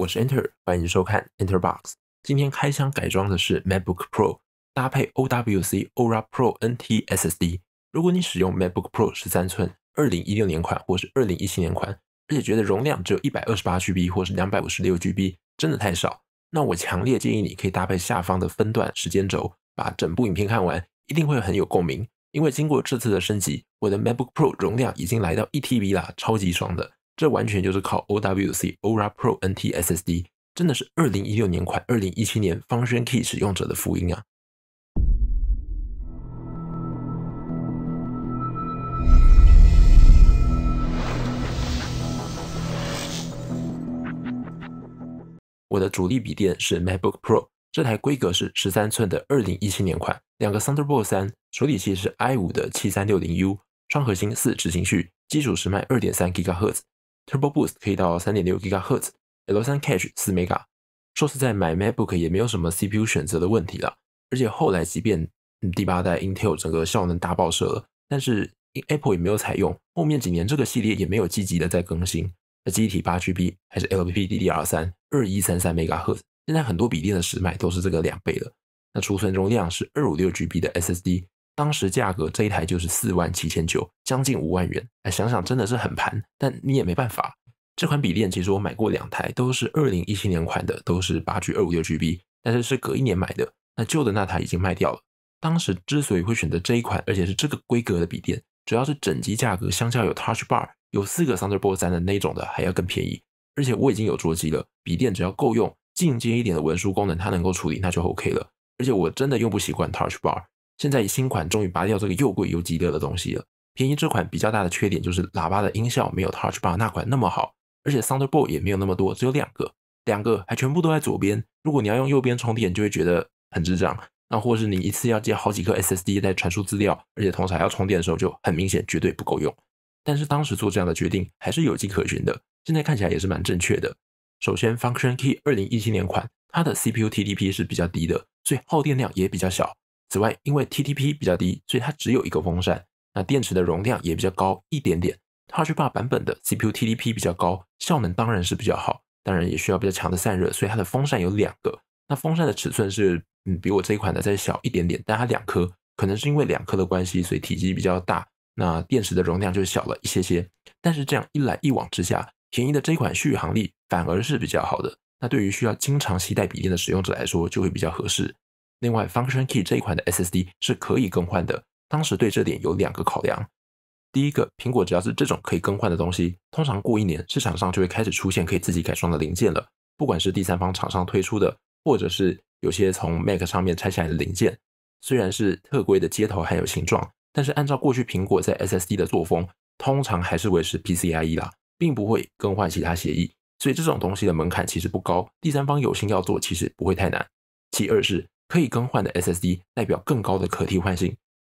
我是 Enter，欢迎收看 Enter Box。今天开箱改装的是 MacBook Pro，搭配 OWC Aura Pro NT SSD。如果你使用 MacBook Pro 十三寸，二零一六年款或是二零一七年款，而且觉得容量只有一百二十八 GB 或是两百五十六 GB，真的太少，那我强烈建议你可以搭配下方的分段时间轴，把整部影片看完，一定会很有共鸣。因为经过这次的升级，我的 MacBook Pro 容量已经来到一 TB 了，超级爽的。这完全就是靠 O W C Aura Pro N T S S D，真的是二零一六年款、二零一七年方宣 K e y 使用者的福音啊！我的主力笔电是 MacBook Pro，这台规格是十三寸的二零一七年款，两个 Thunderbolt 三，处理器是 i 五的七三六零 U，双核心四执行序，基础时脉二点三 GHz。Turbo Boost 可以到 3.6GHz，L3 Cache 四美 a 说实在，买 MacBook 也没有什么 CPU 选择的问题了。而且后来即便第八代 Intel 整个效能大爆射了，但是 Apple 也没有采用。后面几年这个系列也没有积极的在更新。那记体 8GB，还是 LPDDR3 二一三三美咖赫兹。现在很多笔电的实卖都是这个两倍的。那储存容量是二五六 GB 的 SSD。当时价格这一台就是四万七千九，将近五万元。哎，想想真的是很盘，但你也没办法。这款笔电其实我买过两台，都是二零一七年款的，都是八 G 二五六 GB，但是是隔一年买的。那旧的那台已经卖掉了。当时之所以会选择这一款，而且是这个规格的笔电，主要是整机价格相较有 Touch Bar、有四个 Thunderbolt 三的那种的还要更便宜。而且我已经有桌机了，笔电只要够用，进阶一点的文书功能它能够处理那就 OK 了。而且我真的用不习惯 Touch Bar。现在新款终于拔掉这个又贵又鸡肋的东西了。便宜这款比较大的缺点就是喇叭的音效没有 Touch Bar 那款那么好，而且 Thunderbolt 也没有那么多，只有两个，两个还全部都在左边。如果你要用右边充电，就会觉得很智障。那或是你一次要接好几个 SSD 在传输资料，而且同时还要充电的时候，就很明显绝对不够用。但是当时做这样的决定还是有迹可循的，现在看起来也是蛮正确的。首先，Function Key 二零一七年款它的 CPU TDP 是比较低的，所以耗电量也比较小。此外，因为 t t p 比较低，所以它只有一个风扇。那电池的容量也比较高一点点。Hawkeye 版本的 CPU TDP 比较高，效能当然是比较好，当然也需要比较强的散热，所以它的风扇有两个。那风扇的尺寸是嗯比我这一款的再小一点点，但它两颗可能是因为两颗的关系，所以体积比较大。那电池的容量就小了一些些。但是这样一来一往之下，便宜的这一款续航力反而是比较好的。那对于需要经常携带笔电的使用者来说，就会比较合适。另外，Function Key 这一款的 SSD 是可以更换的。当时对这点有两个考量：第一个，苹果只要是这种可以更换的东西，通常过一年市场上就会开始出现可以自己改装的零件了。不管是第三方厂商推出的，或者是有些从 Mac 上面拆下来的零件，虽然是特规的接头还有形状，但是按照过去苹果在 SSD 的作风，通常还是维持 PCIe 啦，并不会更换其他协议。所以这种东西的门槛其实不高，第三方有心要做其实不会太难。其二是。可以更换的 SSD 代表更高的可替换性，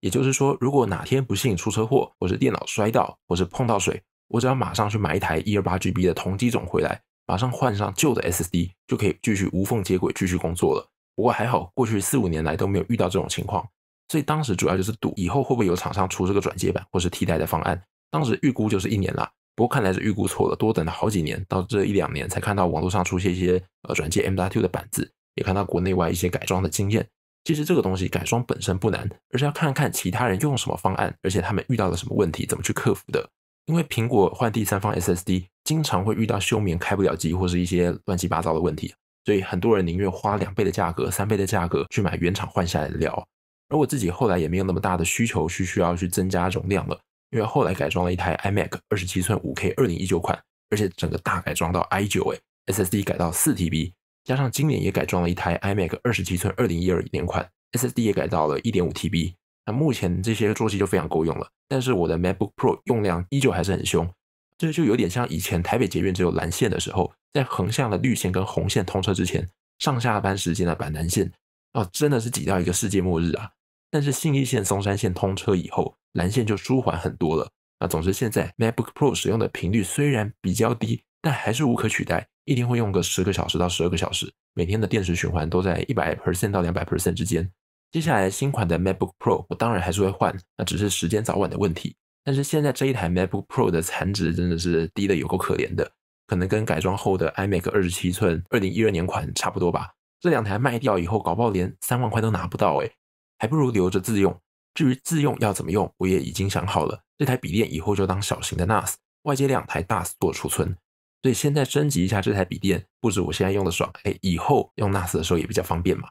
也就是说，如果哪天不幸出车祸，或是电脑摔到，或是碰到水，我只要马上去买一台一二八 GB 的同机种回来，马上换上旧的 SSD，就可以继续无缝接轨，继续工作了。不过还好，过去四五年来都没有遇到这种情况，所以当时主要就是赌以后会不会有厂商出这个转接板或是替代的方案。当时预估就是一年啦，不过看来是预估错了，多等了好几年，到这一两年才看到网络上出现一些呃转接 M.2 的板子。也看到国内外一些改装的经验。其实这个东西改装本身不难，而是要看看其他人用什么方案，而且他们遇到了什么问题，怎么去克服的。因为苹果换第三方 SSD 经常会遇到休眠开不了机或是一些乱七八糟的问题，所以很多人宁愿花两倍的价格、三倍的价格去买原厂换下来的料。而我自己后来也没有那么大的需求去需要去增加容量了，因为后来改装了一台 iMac 二十七寸五 K 二零一九款，而且整个大改装到 i 九哎，SSD 改到四 TB。加上今年也改装了一台 iMac 二十七寸二零一二年款，SSD 也改到了一点五 TB，那目前这些座机就非常够用了。但是我的 MacBook Pro 用量依旧还是很凶，这就有点像以前台北捷运只有蓝线的时候，在横向的绿线跟红线通车之前，上下班时间的板南线啊，真的是挤到一个世界末日啊！但是新一线、松山线通车以后，蓝线就舒缓很多了。那总之，现在 MacBook Pro 使用的频率虽然比较低，但还是无可取代。一天会用个十个小时到十二个小时，每天的电池循环都在一百 percent 到两百 percent 之间。接下来新款的 MacBook Pro 我当然还是会换，那只是时间早晚的问题。但是现在这一台 MacBook Pro 的残值真的是低的有够可怜的，可能跟改装后的 iMac 二十七寸二零一二年款差不多吧。这两台卖掉以后，搞不好连三万块都拿不到诶，还不如留着自用。至于自用要怎么用，我也已经想好了，这台笔电以后就当小型的 NAS，外接两台 DAS 做储存。所以现在升级一下这台笔电，不止我现在用的爽，哎，以后用 NAS 的时候也比较方便嘛。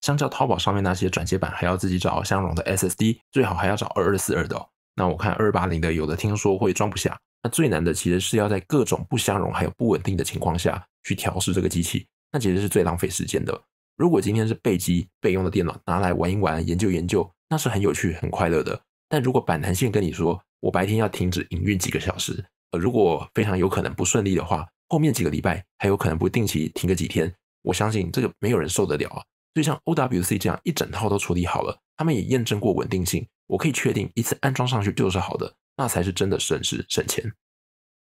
相较淘宝上面那些转接板，还要自己找相容的 SSD，最好还要找二二四二的。那我看二八零的，有的听说会装不下。那最难的其实是要在各种不相容还有不稳定的情况下去调试这个机器，那其实是最浪费时间的。如果今天是备机、备用的电脑，拿来玩一玩、研究研究，那是很有趣、很快乐的。但如果板弹线跟你说，我白天要停止营运几个小时。呃，如果非常有可能不顺利的话，后面几个礼拜还有可能不定期停个几天，我相信这个没有人受得了啊。所以像 OWC 这样一整套都处理好了，他们也验证过稳定性，我可以确定一次安装上去就是好的，那才是真的省时省钱。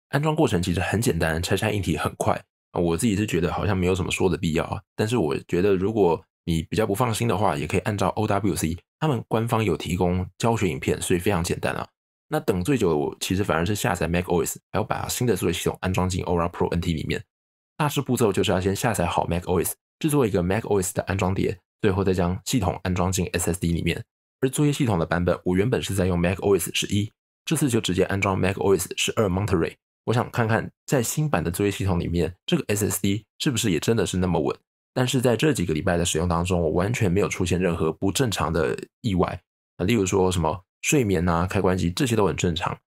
安装过程其实很简单，拆拆一体很快啊。我自己是觉得好像没有什么说的必要啊，但是我觉得如果你比较不放心的话，也可以按照 OWC 他们官方有提供教学影片，所以非常简单啊。那等最久的，我其实反而是下载 Mac OS，还要把新的作业系统安装进 Aura Pro NT 里面。大致步骤就是要先下载好 Mac OS，制作一个 Mac OS 的安装碟，最后再将系统安装进 SSD 里面。而作业系统的版本，我原本是在用 Mac OS 十一，这次就直接安装 Mac OS 十二 Monterey。我想看看在新版的作业系统里面，这个 SSD 是不是也真的是那么稳。但是在这几个礼拜的使用当中，我完全没有出现任何不正常的意外。啊，例如说什么？睡眠啊，开关机这些都很正常。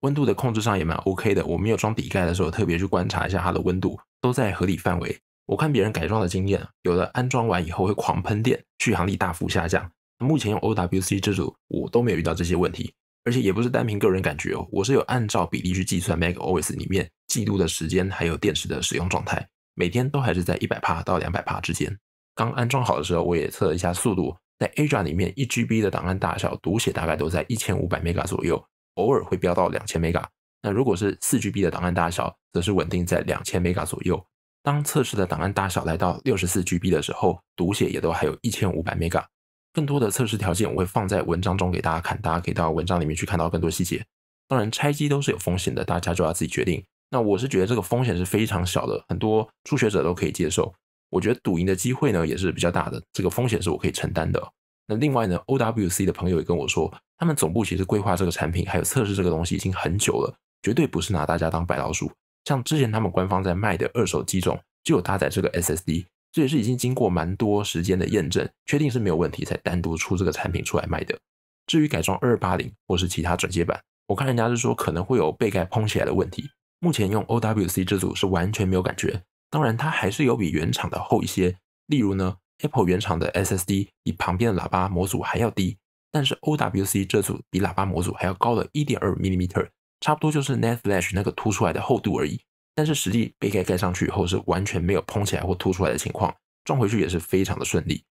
温度的控制上也蛮 OK 的。我没有装底盖的时候，特别去观察一下它的温度，都在合理范围。我看别人改装的经验，有的安装完以后会狂喷电，续航力大幅下降。目前用 OWC 这组，我都没有遇到这些问题，而且也不是单凭个人感觉哦。我是有按照比例去计算 macOS 里面记录的时间，还有电池的使用状态，每天都还是在一百帕到两百帕之间。刚安装好的时候，我也测了一下速度。在 a 转里面，1GB 的档案大小读写大概都在一千五百 m b g a 左右，偶尔会飙到两千 m b g a 那如果是 4GB 的档案大小，则是稳定在两千 m b g a 左右。当测试的档案大小来到六十四 GB 的时候，读写也都还有一千五百 m b g a 更多的测试条件我会放在文章中给大家看，大家可以到文章里面去看到更多细节。当然，拆机都是有风险的，大家就要自己决定。那我是觉得这个风险是非常小的，很多初学者都可以接受。我觉得赌赢的机会呢也是比较大的，这个风险是我可以承担的。那另外呢，O W C 的朋友也跟我说，他们总部其实规划这个产品还有测试这个东西已经很久了，绝对不是拿大家当白老鼠。像之前他们官方在卖的二手机种就有搭载这个 S S D，这也是已经经过蛮多时间的验证，确定是没有问题才单独出这个产品出来卖的。至于改装二八零或是其他转接板，我看人家是说可能会有背盖嘭起来的问题，目前用 O W C 这组是完全没有感觉。当然，它还是有比原厂的厚一些。例如呢，Apple 原厂的 SSD 比旁边的喇叭模组还要低，但是 OWC 这组比喇叭模组还要高了一点二 m 米，差不多就是 Netflash 那个凸出来的厚度而已。但是实际杯盖盖上去以后是完全没有蓬起来或凸出来的情况，装回去也是非常的顺利。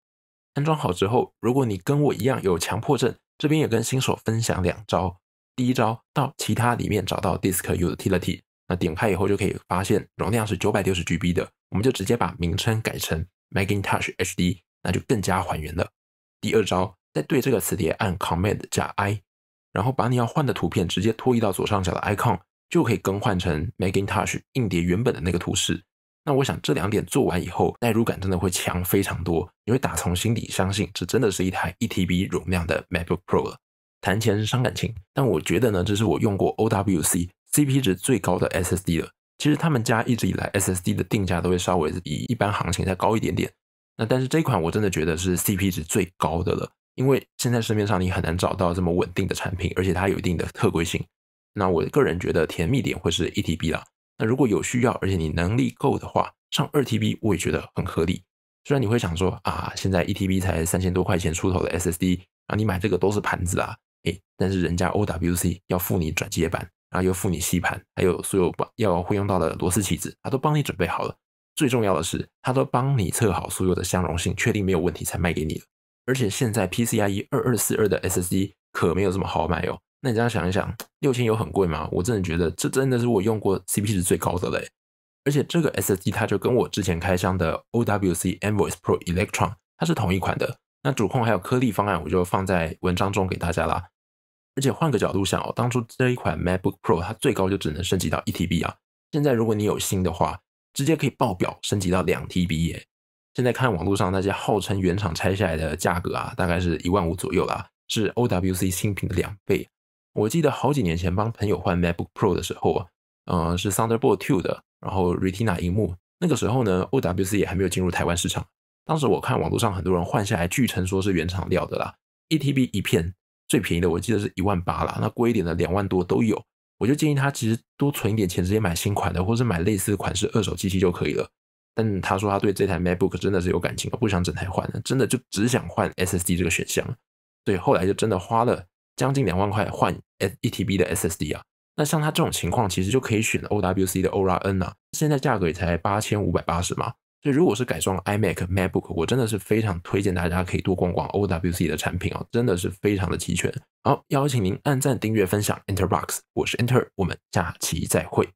安装好之后，如果你跟我一样有强迫症，这边也跟新手分享两招。第一招，到其他里面找到 Disk Utility。点开以后就可以发现容量是九百六十 GB 的，我们就直接把名称改成 Magintouch HD，那就更加还原了。第二招，再对这个磁碟按 Command 加 I，然后把你要换的图片直接拖移到左上角的 Icon，就可以更换成 Magintouch 硬碟原本的那个图示。那我想这两点做完以后，代入感真的会强非常多，你会打从心底相信这真的是一台一 TB 容量的 MacBook Pro 了。谈钱是伤感情，但我觉得呢，这是我用过 OWC。C P 值最高的 S S D 了，其实他们家一直以来 S S D 的定价都会稍微比一般行情再高一点点。那但是这款我真的觉得是 C P 值最高的了，因为现在市面上你很难找到这么稳定的产品，而且它有一定的特规性。那我个人觉得甜蜜点会是 E T B 啦。那如果有需要，而且你能力够的话，上二 T B 我也觉得很合理。虽然你会想说啊，现在 E T B 才三千多块钱出头的 S S D 啊，你买这个都是盘子啊，哎，但是人家 O W C 要付你转接板。然后又附你吸盘，还有所有要会用到的螺丝起子，他都帮你准备好了。最重要的是，他都帮你测好所有的相容性，确定没有问题才卖给你。而且现在 PCIe 2242的 SSD 可没有这么好买哦。那你这样想一想，六千有很贵吗？我真的觉得这真的是我用过 CP 值最高的嘞。而且这个 SSD 它就跟我之前开箱的 OWC Envoys Pro Electron 它是同一款的。那主控还有颗粒方案，我就放在文章中给大家了。而且换个角度想哦，当初这一款 MacBook Pro 它最高就只能升级到 1TB 啊，现在如果你有心的话，直接可以爆表升级到 2TB 哎。现在看网络上那些号称原厂拆下来的价格啊，大概是一万五左右啦，是 OWC 新品的两倍。我记得好几年前帮朋友换 MacBook Pro 的时候啊，呃，是 Thunderbolt 2的，然后 Retina 屏幕，那个时候呢，OWC 也还没有进入台湾市场，当时我看网络上很多人换下来，据称说是原厂料的啦，1TB 一片。最便宜的我记得是一万八啦，那贵一点的两万多都有。我就建议他其实多存一点钱，直接买新款的，或者买类似款式二手机器就可以了。但他说他对这台 MacBook 真的是有感情不想整台换，真的就只想换 SSD 这个选项。对，后来就真的花了将近两万块换 ETB 的 SSD 啊。那像他这种情况，其实就可以选 OWC 的 o r a N 啊，现在价格也才八千五百八十嘛。所以，如果是改装 iMac、MacBook，我真的是非常推荐大家可以多逛逛 OWC 的产品哦，真的是非常的齐全。好，邀请您按赞、订阅、分享 Enterbox，我是 Enter，我们下期再会。